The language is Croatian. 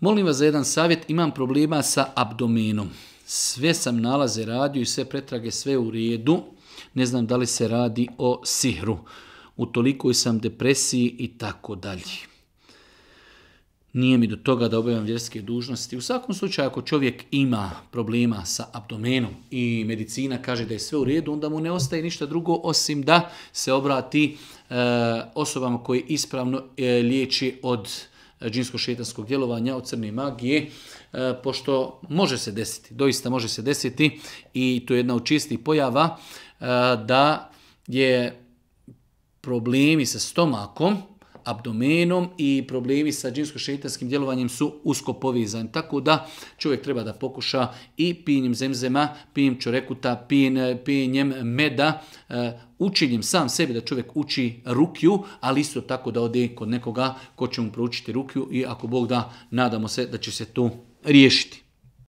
Molim vas za jedan savjet, imam problema sa abdomenom. Sve sam nalaze radio i sve pretrage, sve u redu. Ne znam da li se radi o sihru. U tolikoj sam depresiji i tako dalje. Nije mi do toga da obavljam vjerske dužnosti. U svakom slučaju, ako čovjek ima problema sa abdomenom i medicina kaže da je sve u redu, onda mu ne ostaje ništa drugo osim da se obrati eh, osobama koje ispravno eh, liječi od džinsko-šetanskog djelovanja, od crne magije, e, pošto može se desiti, doista može se desiti i to je jedna od čistih pojava e, da je problemi sa stomakom, abdomenom i problemi sa džinsko-šeitanskim djelovanjem su usko povezani. Tako da čovjek treba da pokuša i pijenjem zemzema, pijenjem čorekuta, pijenjem meda, eh, učinjem sam sebi da čovjek uči rukju, ali isto tako da ode kod nekoga ko će mu proučiti rukju i ako Bog da, nadamo se da će se to riješiti.